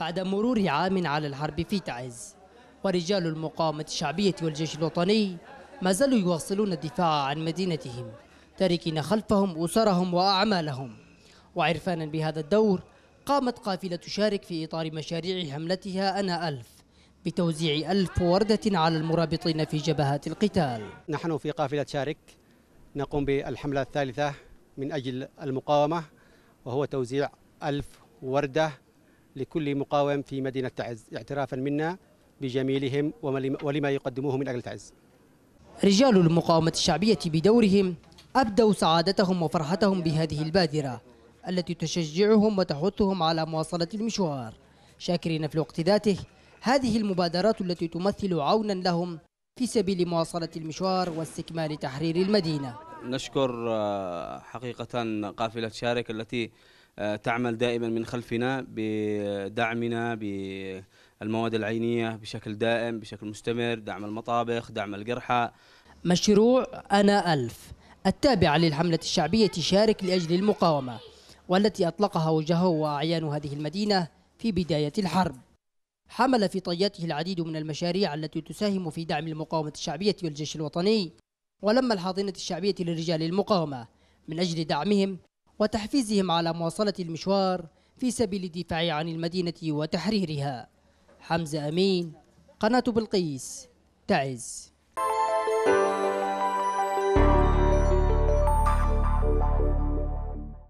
بعد مرور عام على الحرب في تعز ورجال المقاومة الشعبية والجيش الوطني ما زالوا يواصلون الدفاع عن مدينتهم تاركين خلفهم أسرهم وأعمالهم وعرفانا بهذا الدور قامت قافلة تشارك في إطار مشاريع حملتها أنا ألف بتوزيع ألف وردة على المرابطين في جبهات القتال نحن في قافلة شارك نقوم بالحملة الثالثة من أجل المقاومة وهو توزيع ألف وردة لكل مقاوم في مدينة تعز اعترافا منا بجميلهم ولما يقدموه من أجل تعز رجال المقاومة الشعبية بدورهم أبدوا سعادتهم وفرحتهم بهذه البادرة التي تشجعهم وتحثهم على مواصلة المشوار شاكرين في الوقت ذاته هذه المبادرات التي تمثل عونا لهم في سبيل مواصلة المشوار واستكمال تحرير المدينة نشكر آه، حقيقة قافلة شارك التي تعمل دائما من خلفنا بدعمنا بالمواد العينية بشكل دائم بشكل مستمر دعم المطابخ دعم القرحة مشروع أنا ألف التابع للحملة الشعبية شارك لأجل المقاومة والتي أطلقها وجهه وأعيان هذه المدينة في بداية الحرب حمل في طياته العديد من المشاريع التي تساهم في دعم المقاومة الشعبية والجيش الوطني ولما الحاضنة الشعبية لرجال المقاومة من أجل دعمهم وتحفيزهم على مواصلة المشوار في سبيل الدفاع عن المدينة وتحريرها حمزة أمين قناة بلقيس تعز